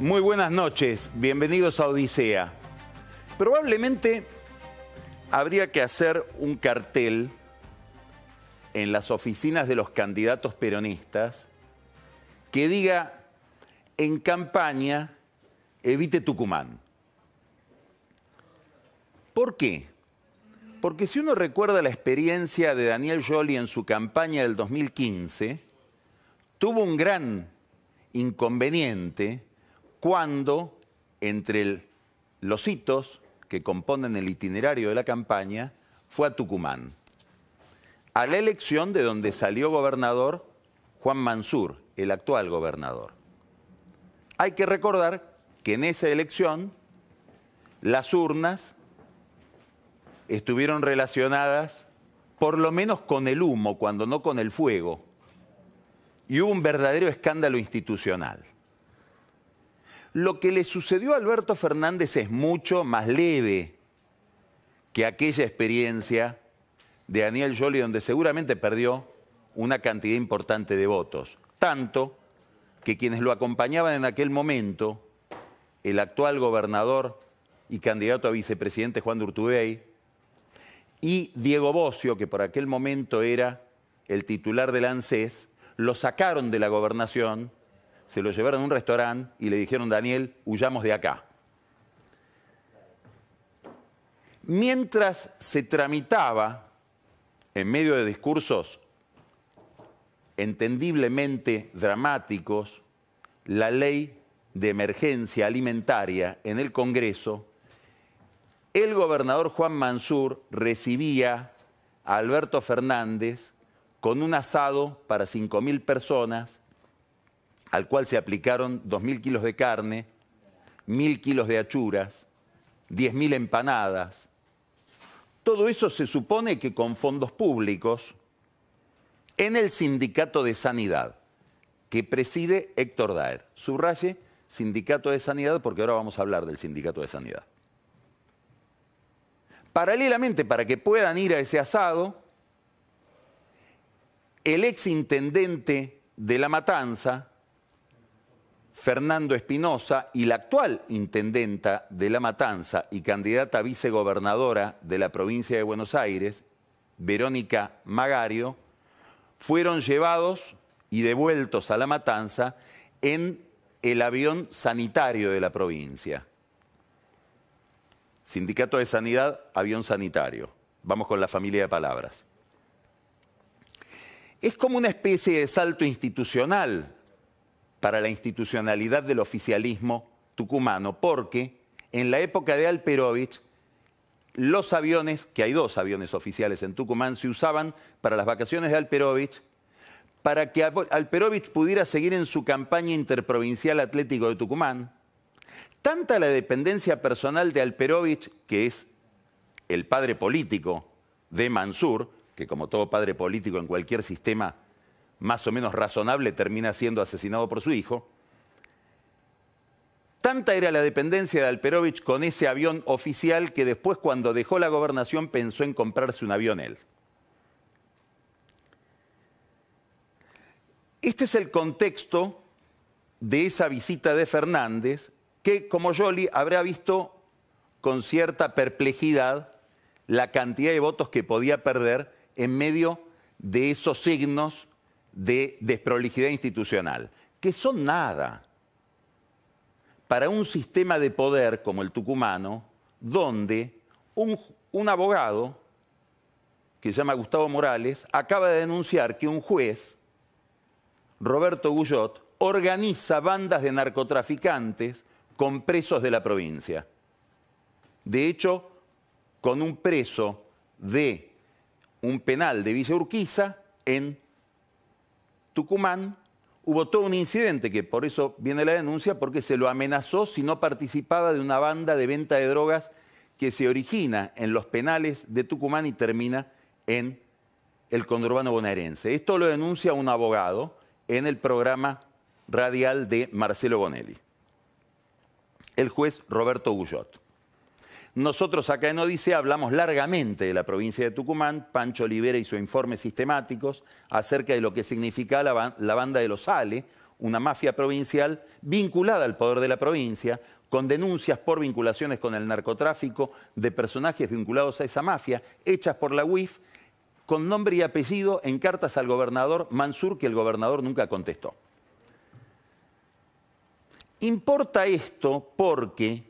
Muy buenas noches, bienvenidos a Odisea. Probablemente habría que hacer un cartel en las oficinas de los candidatos peronistas que diga, en campaña, evite Tucumán. ¿Por qué? Porque si uno recuerda la experiencia de Daniel Jolie en su campaña del 2015, tuvo un gran inconveniente cuando entre los hitos que componen el itinerario de la campaña fue a Tucumán, a la elección de donde salió gobernador Juan Mansur, el actual gobernador. Hay que recordar que en esa elección las urnas estuvieron relacionadas por lo menos con el humo, cuando no con el fuego, y hubo un verdadero escándalo institucional. Lo que le sucedió a Alberto Fernández es mucho más leve que aquella experiencia de Daniel Jolie, donde seguramente perdió una cantidad importante de votos. Tanto que quienes lo acompañaban en aquel momento, el actual gobernador y candidato a vicepresidente Juan Urtubey, y Diego Bocio, que por aquel momento era el titular del ANSES, lo sacaron de la gobernación se lo llevaron a un restaurante y le dijeron, Daniel, huyamos de acá. Mientras se tramitaba, en medio de discursos entendiblemente dramáticos, la ley de emergencia alimentaria en el Congreso, el gobernador Juan Mansur recibía a Alberto Fernández con un asado para 5.000 personas al cual se aplicaron 2.000 kilos de carne, 1.000 kilos de achuras, 10.000 empanadas. Todo eso se supone que con fondos públicos en el Sindicato de Sanidad, que preside Héctor Daer. Subraye Sindicato de Sanidad porque ahora vamos a hablar del Sindicato de Sanidad. Paralelamente, para que puedan ir a ese asado, el exintendente de La Matanza, Fernando Espinosa y la actual intendenta de La Matanza y candidata a vicegobernadora de la provincia de Buenos Aires, Verónica Magario, fueron llevados y devueltos a La Matanza en el avión sanitario de la provincia. Sindicato de Sanidad, avión sanitario. Vamos con la familia de palabras. Es como una especie de salto institucional para la institucionalidad del oficialismo tucumano, porque en la época de Alperovich los aviones, que hay dos aviones oficiales en Tucumán, se usaban para las vacaciones de Alperovich, para que Alperovich pudiera seguir en su campaña interprovincial atlético de Tucumán. Tanta la dependencia personal de Alperovich, que es el padre político de Mansur, que como todo padre político en cualquier sistema más o menos razonable, termina siendo asesinado por su hijo. Tanta era la dependencia de Alperovich con ese avión oficial que después cuando dejó la gobernación pensó en comprarse un avión él. Este es el contexto de esa visita de Fernández que, como Jolie, habrá visto con cierta perplejidad la cantidad de votos que podía perder en medio de esos signos de desprolijidad institucional, que son nada para un sistema de poder como el tucumano, donde un, abogado, que se llama Gustavo Morales, acaba de denunciar que un juez, Roberto guyot organiza bandas de narcotraficantes con presos de la provincia. De hecho, con un preso de un penal de Villa Urquiza en Tucumán, hubo todo un incidente, que por eso viene la denuncia, porque se lo amenazó si no participaba de una banda de venta de drogas que se origina en los penales de Tucumán y termina en el conurbano bonaerense. Esto lo denuncia un abogado en el programa radial de Marcelo Bonelli, el juez Roberto guyot nosotros acá en Odisea hablamos largamente de la provincia de Tucumán, Pancho Olivera y informes sistemáticos acerca de lo que significa la, la banda de los Ale, una mafia provincial vinculada al poder de la provincia, con denuncias por vinculaciones con el narcotráfico de personajes vinculados a esa mafia, hechas por la UIF, con nombre y apellido en cartas al gobernador Mansur que el gobernador nunca contestó. Importa esto porque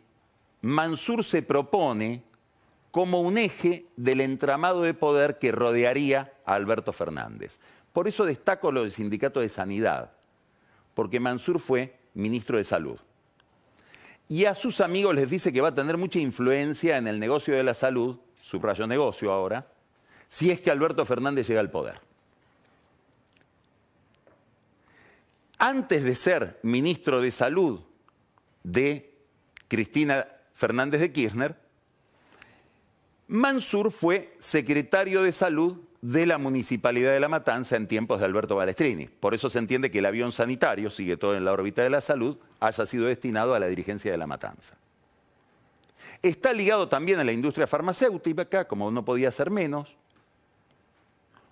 Mansur se propone como un eje del entramado de poder que rodearía a Alberto Fernández. Por eso destaco lo del sindicato de sanidad, porque Mansur fue ministro de salud. Y a sus amigos les dice que va a tener mucha influencia en el negocio de la salud, subrayo negocio ahora, si es que Alberto Fernández llega al poder. Antes de ser ministro de salud de Cristina Fernández de Kirchner, Mansur fue secretario de salud de la Municipalidad de La Matanza en tiempos de Alberto Balestrini. Por eso se entiende que el avión sanitario, sigue todo en la órbita de la salud, haya sido destinado a la dirigencia de La Matanza. Está ligado también a la industria farmacéutica, como no podía ser menos.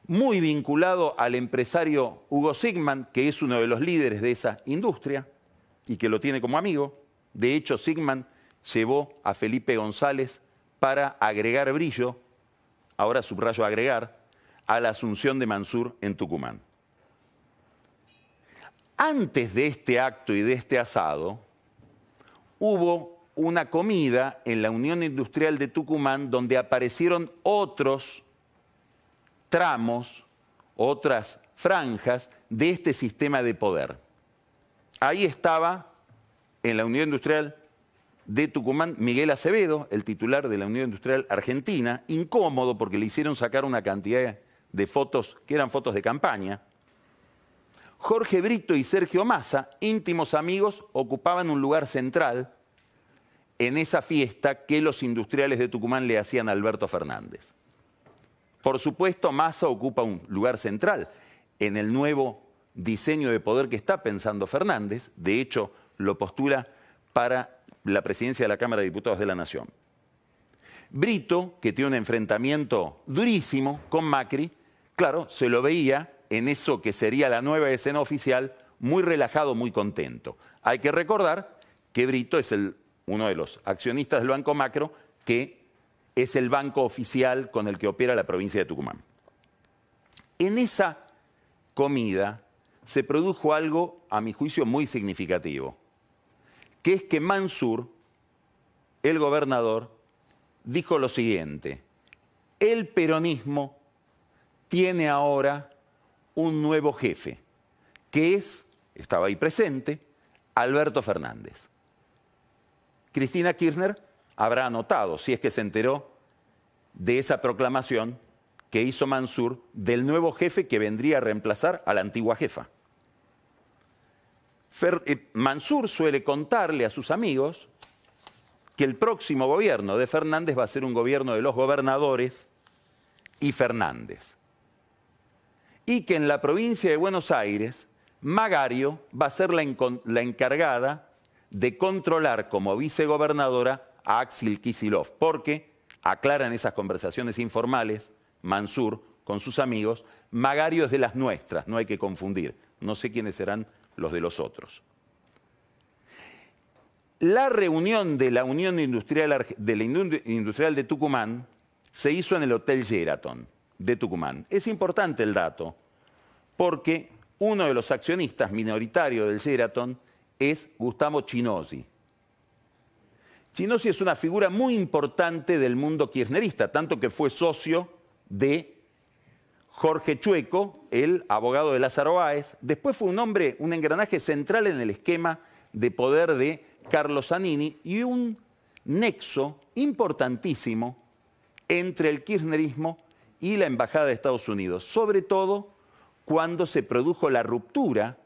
Muy vinculado al empresario Hugo Sigman, que es uno de los líderes de esa industria y que lo tiene como amigo. De hecho, Sigman llevó a Felipe González para agregar brillo, ahora subrayo agregar, a la asunción de Mansur en Tucumán. Antes de este acto y de este asado, hubo una comida en la Unión Industrial de Tucumán donde aparecieron otros tramos, otras franjas de este sistema de poder. Ahí estaba, en la Unión Industrial, de Tucumán, Miguel Acevedo, el titular de la Unión Industrial Argentina, incómodo porque le hicieron sacar una cantidad de fotos que eran fotos de campaña. Jorge Brito y Sergio Massa, íntimos amigos, ocupaban un lugar central en esa fiesta que los industriales de Tucumán le hacían a Alberto Fernández. Por supuesto, Massa ocupa un lugar central en el nuevo diseño de poder que está pensando Fernández. De hecho, lo postula para la presidencia de la Cámara de Diputados de la Nación. Brito, que tiene un enfrentamiento durísimo con Macri, claro, se lo veía en eso que sería la nueva escena oficial, muy relajado, muy contento. Hay que recordar que Brito es uno de los accionistas del Banco Macro, que es el banco oficial con el que opera la provincia de Tucumán. En esa comida se produjo algo, a mi juicio, muy significativo que es que Mansur, el gobernador, dijo lo siguiente, el peronismo tiene ahora un nuevo jefe, que es, estaba ahí presente, Alberto Fernández. Cristina Kirchner habrá anotado, si es que se enteró de esa proclamación que hizo Mansur del nuevo jefe que vendría a reemplazar a la antigua jefa. Eh, Mansur suele contarle a sus amigos que el próximo gobierno de Fernández va a ser un gobierno de los gobernadores y Fernández. Y que en la provincia de Buenos Aires, Magario va a ser la, encargada de controlar como vicegobernadora a Axel Kisilov, porque, aclaran esas conversaciones informales, Mansur con sus amigos, Magario es de las nuestras, no hay que confundir. No sé quiénes serán los de los otros. La reunión de la Unión Industrial de, Tucumán se hizo en el Hotel Sheraton de Tucumán. Es importante el dato porque uno de los accionistas minoritarios del Sheraton es Gustavo Chinosi. Chinosi es una figura muy importante del mundo kirchnerista, tanto que fue socio de Jorge Chueco, el abogado de Lázaro Báez, después fue un hombre, un engranaje central en el esquema de poder de Carlos Zanini y un nexo importantísimo entre el kirchnerismo y la Embajada de Estados Unidos, sobre todo cuando se produjo la ruptura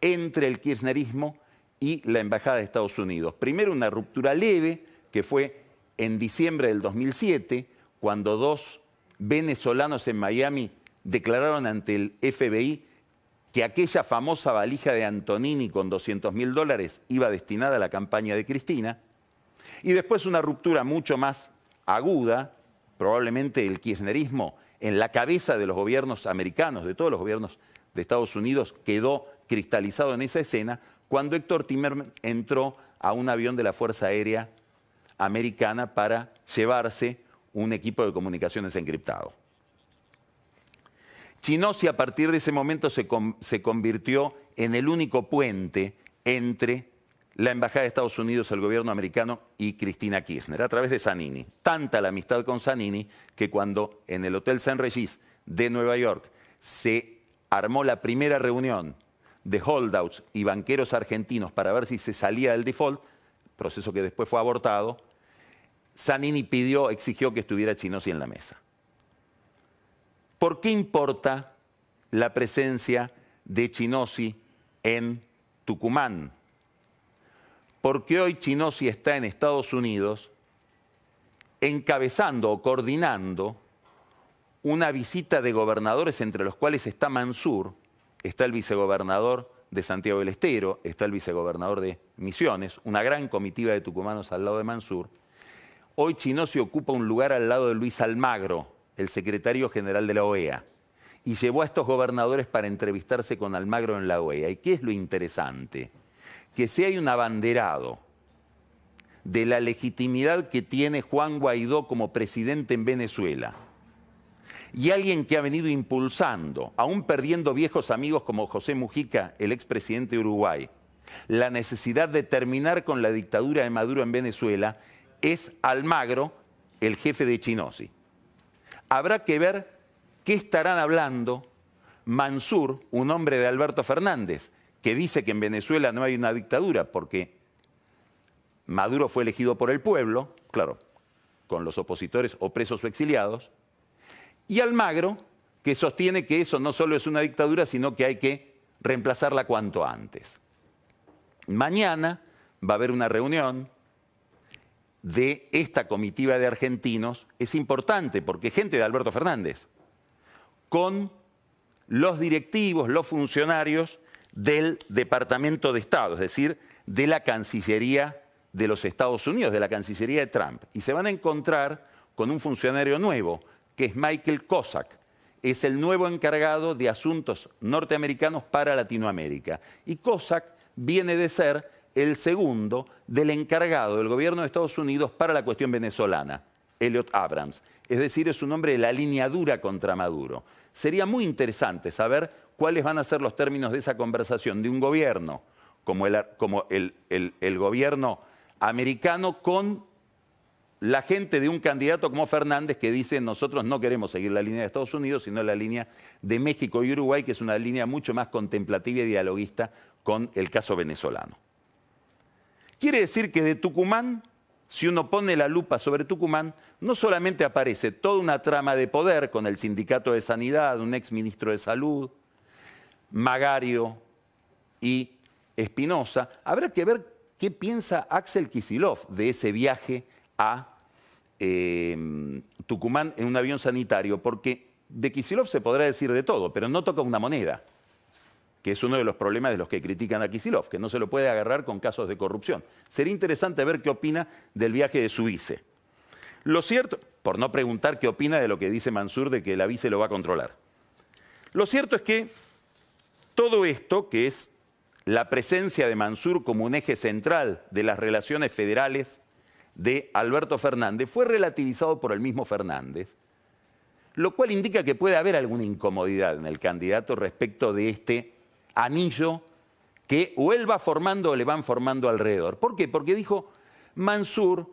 entre el kirchnerismo y la Embajada de Estados Unidos. Primero una ruptura leve, que fue en diciembre del 2007, cuando dos venezolanos en Miami declararon ante el FBI que aquella famosa valija de Antonini con 200 mil dólares iba destinada a la campaña de Cristina, y después una ruptura mucho más aguda, probablemente el kirchnerismo en la cabeza de los gobiernos americanos, de todos los gobiernos de Estados Unidos, quedó cristalizado en esa escena cuando Héctor Timerman entró a un avión de la Fuerza Aérea Americana para llevarse un equipo de comunicaciones encriptado. Chinosi a partir de ese momento se, convirtió en el único puente entre la Embajada de Estados Unidos, el gobierno americano y Cristina Kirchner, a través de Zanini. Tanta la amistad con Zanini que cuando en el Hotel San Regis de Nueva York se armó la primera reunión de holdouts y banqueros argentinos para ver si se salía del default, proceso que después fue abortado, Sanini pidió, exigió que estuviera Chinosi en la mesa. ¿Por qué importa la presencia de Chinosi en Tucumán? Porque hoy Chinosi está en Estados Unidos encabezando o coordinando una visita de gobernadores entre los cuales está Mansur, está el vicegobernador de Santiago del Estero, está el vicegobernador de Misiones, una gran comitiva de tucumanos al lado de Mansur. Hoy Chinosi ocupa un lugar al lado de Luis Almagro, el secretario general de la OEA, y llevó a estos gobernadores para entrevistarse con Almagro en la OEA. ¿Y qué es lo interesante? Que si hay un abanderado de la legitimidad que tiene Juan Guaidó como presidente en Venezuela, y alguien que ha venido impulsando, aún perdiendo viejos amigos como José Mujica, el expresidente de Uruguay, la necesidad de terminar con la dictadura de Maduro en Venezuela, es Almagro, el jefe de Chinosi habrá que ver qué estarán hablando Mansur, un hombre de Alberto Fernández, que dice que en Venezuela no hay una dictadura porque Maduro fue elegido por el pueblo, claro, con los opositores o presos o exiliados, y Almagro, que sostiene que eso no solo es una dictadura, sino que hay que reemplazarla cuanto antes. Mañana va a haber una reunión de esta comitiva de argentinos es importante porque es gente de Alberto Fernández, con los directivos, los funcionarios del Departamento de Estado, es decir, de la Cancillería de los Estados Unidos, de la Cancillería de Trump. Y se van a encontrar con un funcionario nuevo, que es Michael Cossack. Es el nuevo encargado de asuntos norteamericanos para Latinoamérica. Y Cossack viene de ser el segundo del encargado del gobierno de Estados Unidos para la cuestión venezolana, Elliot Abrams. Es decir, es un hombre de la dura contra Maduro. Sería muy interesante saber cuáles van a ser los términos de esa conversación de un gobierno como el, el gobierno americano con la gente de un candidato como Fernández que dice nosotros no queremos seguir la línea de Estados Unidos, sino la línea de México y Uruguay, que es una línea mucho más contemplativa y dialoguista con el caso venezolano. Quiere decir que de Tucumán, si uno pone la lupa sobre Tucumán, no solamente aparece toda una trama de poder con el sindicato de sanidad, un ex ministro de salud, Magario y Espinosa, habrá que ver qué piensa Axel Kisilov de ese viaje a em, Tucumán en un avión sanitario, porque de Kisilov se podrá decir de todo, pero no toca una moneda que es uno de los problemas de los que critican a Kisilov, que no se lo puede agarrar con casos de corrupción. Sería interesante ver qué opina del viaje de su vice. Lo cierto, por no preguntar qué opina de lo que dice Mansur de que la vice lo va a controlar. Lo cierto es que todo esto, que es la presencia de Mansur como un eje central de las relaciones federales de Alberto Fernández, fue relativizado por el mismo Fernández, lo cual indica que puede haber alguna incomodidad en el candidato respecto de este anillo que o él va formando o le van formando alrededor. ¿Por qué? Porque dijo, Mansur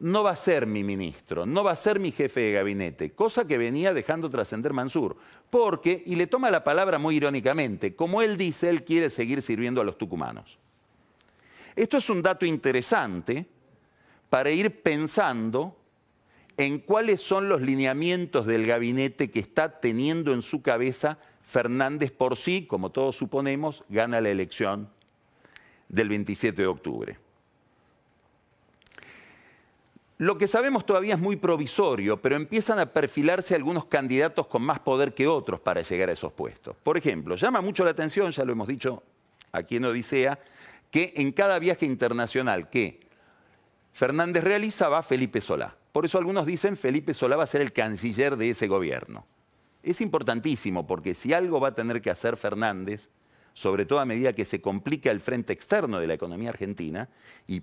no va a ser mi ministro, no va a ser mi jefe de gabinete, cosa que venía dejando trascender Mansur, porque, y le toma la palabra muy irónicamente, como él dice, él quiere seguir sirviendo a los tucumanos. Esto es un dato interesante para ir pensando en cuáles son los lineamientos del gabinete que está teniendo en su cabeza Fernández por sí, como todos suponemos, gana la elección del 27 de octubre. Lo que sabemos todavía es muy provisorio, pero empiezan a perfilarse algunos candidatos con más poder que otros para llegar a esos puestos. Por ejemplo, llama mucho la atención, ya lo hemos dicho aquí en Odisea, que en cada viaje internacional que Fernández realiza va Felipe Solá. Por eso algunos dicen Felipe Solá va a ser el canciller de ese gobierno es importantísimo porque si algo va a tener que hacer Fernández, sobre todo a medida que se complica el frente externo de la economía argentina, y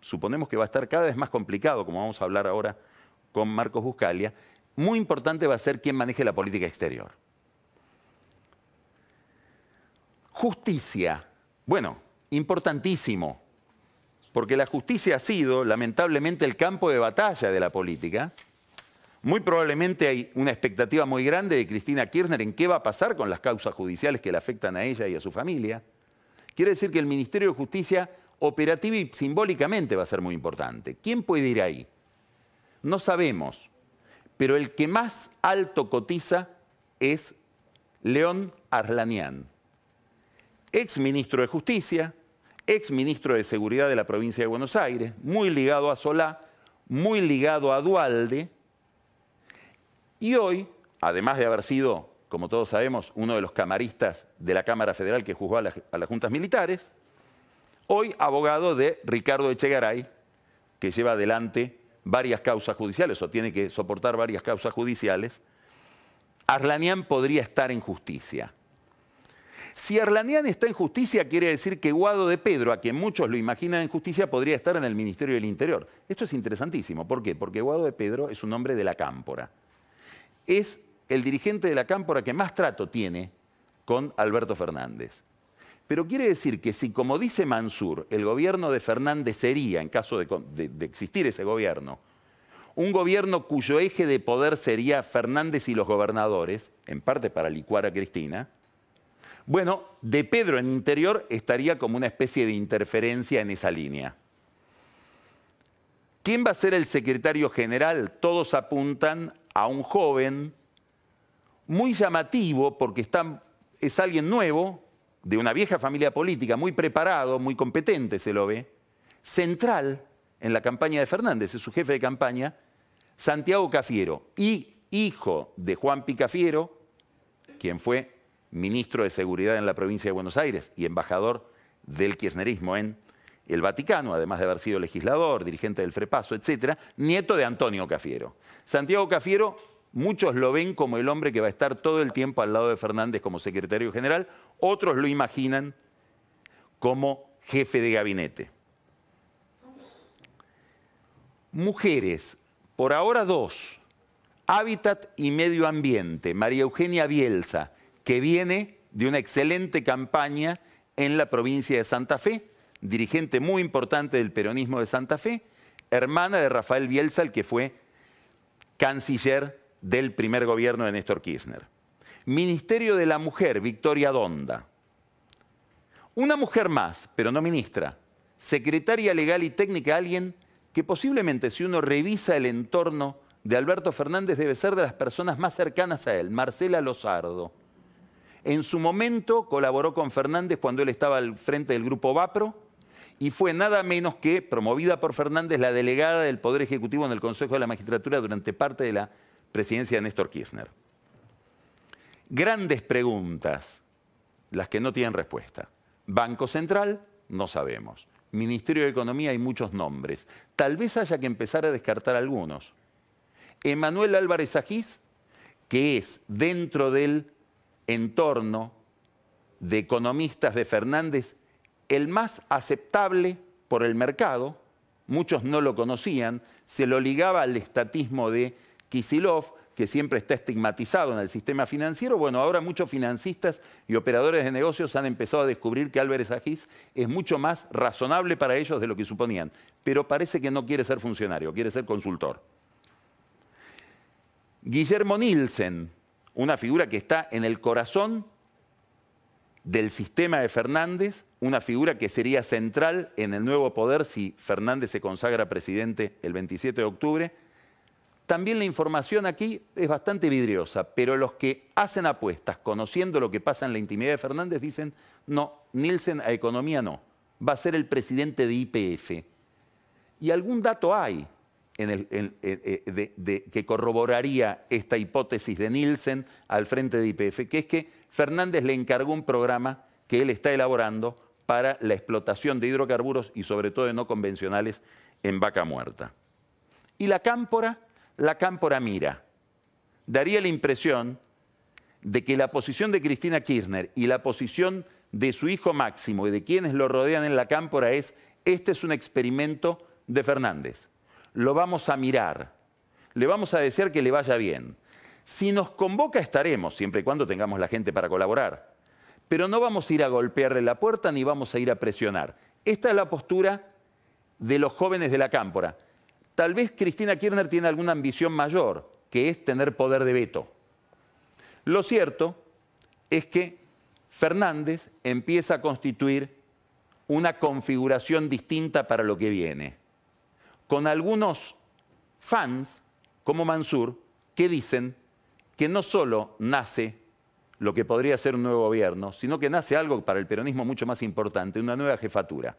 suponemos que va a estar cada vez más complicado, como vamos a hablar ahora con Marcos Buscalia, muy importante va a ser quién maneje la política exterior. Justicia. Bueno, importantísimo, porque la justicia ha sido lamentablemente el campo de batalla de la política muy probablemente hay una expectativa muy grande de Cristina Kirchner en qué va a pasar con las causas judiciales que le afectan a ella y a su familia. Quiere decir que el Ministerio de Justicia operativa y simbólicamente va a ser muy importante. ¿Quién puede ir ahí? No sabemos, pero el que más alto cotiza es León Arlanián, ex ministro de Justicia, ex ministro de Seguridad de la provincia de Buenos Aires, muy ligado a Solá, muy ligado a Dualde, y hoy, además de haber sido, como todos sabemos, uno de los camaristas de la Cámara Federal que juzgó a, las juntas militares, hoy abogado de Ricardo Echegaray, que lleva adelante varias causas judiciales o tiene que soportar varias causas judiciales, Arlanián podría estar en justicia. Si Arlanián está en justicia, quiere decir que Guado de Pedro, a quien muchos lo imaginan en justicia, podría estar en el Ministerio del Interior. Esto es interesantísimo. ¿Por qué? Porque Guado de Pedro es un hombre de la cámpora es el dirigente de la Cámpora que más trato tiene con Alberto Fernández. Pero quiere decir que si, como dice Mansur, el gobierno de Fernández sería, en caso de, existir ese gobierno, un gobierno cuyo eje de poder sería Fernández y los gobernadores, en parte para licuar a Cristina, bueno, de Pedro en interior estaría como una especie de interferencia en esa línea. ¿Quién va a ser el secretario general? Todos apuntan a un joven muy llamativo porque es alguien nuevo, de una vieja familia política, muy preparado, muy competente se lo ve, central en la campaña de Fernández, es su jefe de campaña, Santiago Cafiero, y hijo de Juan Picafiero, quien fue ministro de Seguridad en la provincia de Buenos Aires y embajador del kirchnerismo en el Vaticano, además de haber sido legislador, dirigente del Frepaso, etc., nieto de Antonio Cafiero. Santiago Cafiero, muchos lo ven como el hombre que va a estar todo el tiempo al lado de Fernández como secretario general, otros lo imaginan como jefe de gabinete. Mujeres, por ahora dos, hábitat y medio ambiente, María Eugenia Bielsa, que viene de una excelente campaña en la provincia de Santa Fe, dirigente muy importante del peronismo de Santa Fe, hermana de Rafael Bielsa, el que fue canciller del primer gobierno de Néstor Kirchner. Ministerio de la Mujer, Victoria Donda. Una mujer más, pero no ministra. Secretaria legal y técnica, alguien que posiblemente si uno revisa el entorno de Alberto Fernández debe ser de las personas más cercanas a él, Marcela Lozardo. En su momento colaboró con Fernández cuando él estaba al frente del grupo Vapro, y fue nada menos que, promovida por Fernández, la delegada del Poder Ejecutivo en el Consejo de la Magistratura durante parte de la presidencia de Néstor Kirchner. Grandes preguntas, las que no tienen respuesta. Banco Central, no sabemos. Ministerio de Economía hay muchos nombres. Tal vez haya que empezar a descartar algunos. Emanuel Álvarez Agís, que es dentro del entorno de economistas de Fernández el más aceptable por el mercado, muchos no lo conocían, se lo ligaba al estatismo de Kisilov, que siempre está estigmatizado en el sistema financiero. Bueno, ahora muchos financiistas y operadores de negocios han empezado a descubrir que Álvarez Agis es mucho más razonable para ellos de lo que suponían, pero parece que no quiere ser funcionario, quiere ser consultor. Guillermo Nielsen, una figura que está en el corazón del sistema de Fernández, una figura que sería central en el nuevo poder si Fernández se consagra presidente el 27 de octubre. También la información aquí es bastante vidriosa, pero los que hacen apuestas, conociendo lo que pasa en la intimidad de Fernández, dicen, no, Nielsen a economía no, va a ser el presidente de IPF. Y algún dato hay eh, eh, que corroboraría esta hipótesis de Nielsen al frente de IPF, que es que Fernández le encargó un programa que él está elaborando para la explotación de hidrocarburos y sobre todo de no convencionales en vaca muerta. Y la cámpora, la cámpora mira. Daría la impresión de que la posición de Cristina Kirchner y la posición de su hijo Máximo y de quienes lo rodean en la cámpora es, este es un experimento de Fernández. Lo vamos a mirar, le vamos a decir que le vaya bien. Si nos convoca estaremos, siempre y cuando tengamos la gente para colaborar. Pero no vamos a ir a golpearle la puerta ni vamos a ir a presionar. Esta es la postura de los jóvenes de la cámpora. Tal vez Cristina Kirchner tiene alguna ambición mayor, que es tener poder de veto. Lo cierto es que Fernández empieza a constituir una configuración distinta para lo que viene, con algunos fans como Mansur que dicen que no solo nace lo que podría ser un nuevo gobierno, sino que nace algo para el peronismo mucho más importante, una nueva jefatura.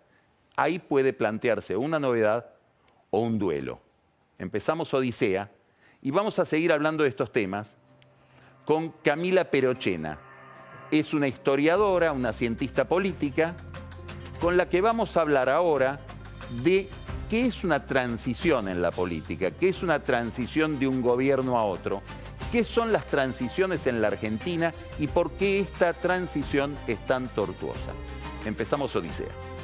Ahí puede plantearse una novedad o un duelo. Empezamos Odisea y vamos a seguir hablando de estos temas con Camila Perochena. Es una historiadora, una cientista política, con la que vamos a hablar ahora de qué es una transición en la política, qué es una transición de un gobierno a otro qué son las transiciones en la Argentina y por qué esta transición es tan tortuosa. Empezamos Odisea.